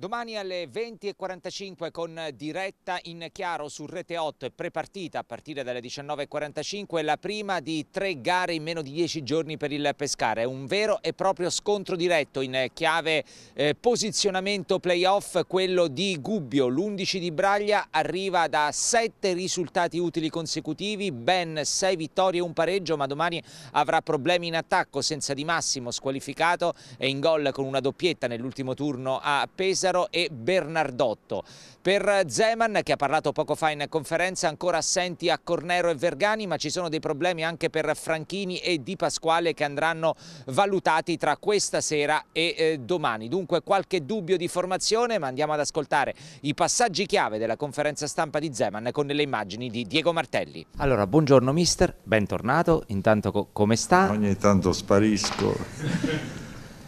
Domani alle 20.45 con diretta in chiaro su Rete 8 e prepartita a partire dalle 19.45 la prima di tre gare in meno di 10 giorni per il Pescara. È un vero e proprio scontro diretto in chiave eh, posizionamento playoff, quello di Gubbio. L'11 di Braglia arriva da 7 risultati utili consecutivi, ben 6 vittorie e un pareggio, ma domani avrà problemi in attacco senza Di Massimo squalificato e in gol con una doppietta nell'ultimo turno a Pesaro Pesaro e Bernardotto. Per Zeman, che ha parlato poco fa in conferenza, ancora assenti a Cornero e Vergani, ma ci sono dei problemi anche per Franchini e Di Pasquale che andranno valutati tra questa sera e eh, domani. Dunque qualche dubbio di formazione, ma andiamo ad ascoltare i passaggi chiave della conferenza stampa di Zeman con le immagini di Diego Martelli. Allora, buongiorno mister, bentornato, intanto co come sta? Ogni tanto sparisco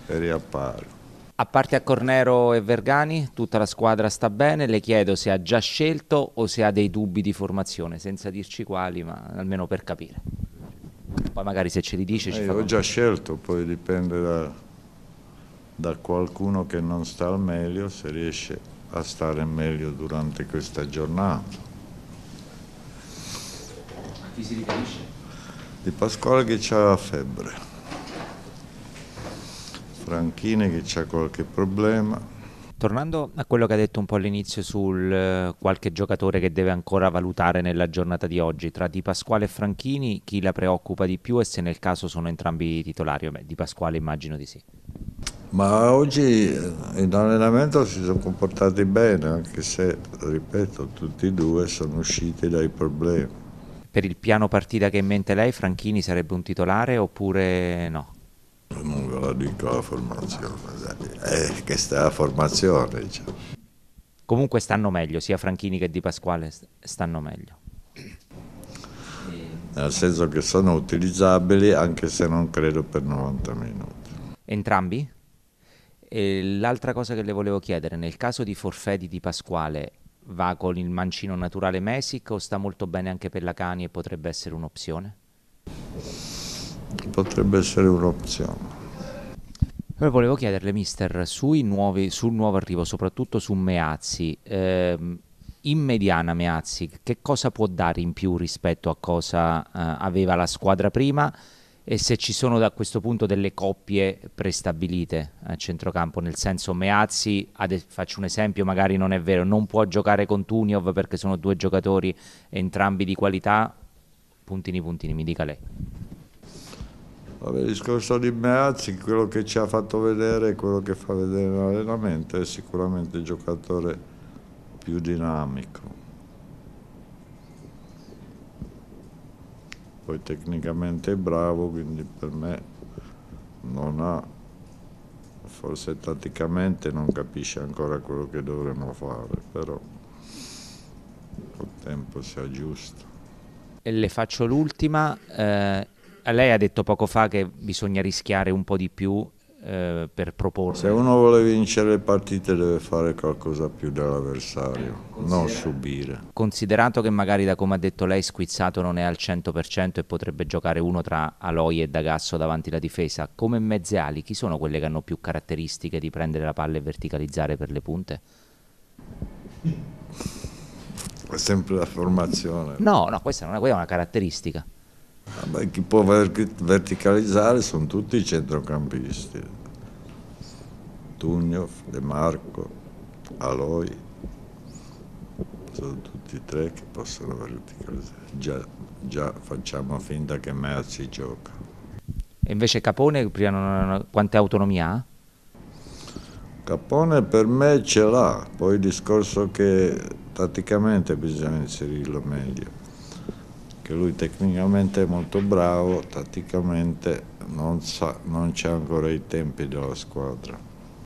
e riappare. A parte a Cornero e Vergani, tutta la squadra sta bene, le chiedo se ha già scelto o se ha dei dubbi di formazione, senza dirci quali, ma almeno per capire. Poi magari se ce li dice eh, fa... Ho già scelto, poi dipende da, da qualcuno che non sta al meglio, se riesce a stare meglio durante questa giornata. A Chi si riferisce? Di Pasquale che ha febbre. Ranchine che c'ha qualche problema. Tornando a quello che ha detto un po' all'inizio sul eh, qualche giocatore che deve ancora valutare nella giornata di oggi, tra Di Pasquale e Franchini chi la preoccupa di più e se nel caso sono entrambi titolari? Beh, di Pasquale immagino di sì. Ma oggi eh, in allenamento si sono comportati bene, anche se, ripeto, tutti e due sono usciti dai problemi. Per il piano partita che ha in mente lei, Franchini sarebbe un titolare oppure no? dico eh, la formazione, eh, questa è la formazione. Diciamo. Comunque stanno meglio, sia Franchini che Di Pasquale stanno meglio. Eh. Nel senso che sono utilizzabili anche se non credo per 90 minuti. Entrambi? l'altra cosa che le volevo chiedere, nel caso di forfè di Di Pasquale, va con il mancino naturale Mesic o sta molto bene anche per la Cani e potrebbe essere un'opzione? Potrebbe essere un'opzione. Poi volevo chiederle, mister, nuovi, sul nuovo arrivo, soprattutto su Meazzi, ehm, in mediana Meazzi, che cosa può dare in più rispetto a cosa eh, aveva la squadra prima e se ci sono da questo punto delle coppie prestabilite a centrocampo, nel senso Meazzi, ad, faccio un esempio, magari non è vero, non può giocare con Tuniov perché sono due giocatori entrambi di qualità, puntini puntini, mi dica lei. Vabbè, il discorso di Meazzi, quello che ci ha fatto vedere e quello che fa vedere l'allenamento è sicuramente il giocatore più dinamico. Poi tecnicamente è bravo, quindi per me non ha, forse tatticamente non capisce ancora quello che dovremmo fare, però col tempo si aggiusta. Le faccio l'ultima. Eh, lei ha detto poco fa che bisogna rischiare un po' di più eh, per proporre. Se uno vuole vincere le partite deve fare qualcosa più dall'avversario, Considera... non subire. Considerato che magari da come ha detto lei Squizzato non è al 100% e potrebbe giocare uno tra Aloy e D'Agasso davanti alla difesa, come mezziali chi sono quelle che hanno più caratteristiche di prendere la palla e verticalizzare per le punte? È sempre la formazione. No, no, questa non è, questa è una caratteristica ma chi può verticalizzare sono tutti i centrocampisti. Tugno, De Marco, Aloy, sono tutti e tre che possono verticalizzare. Già, già facciamo finta che Merzi gioca. E invece Capone non, quante autonomia ha? Capone per me ce l'ha, poi il discorso che tatticamente bisogna inserirlo meglio perché lui tecnicamente è molto bravo, tatticamente non, non c'è ancora i tempi della squadra.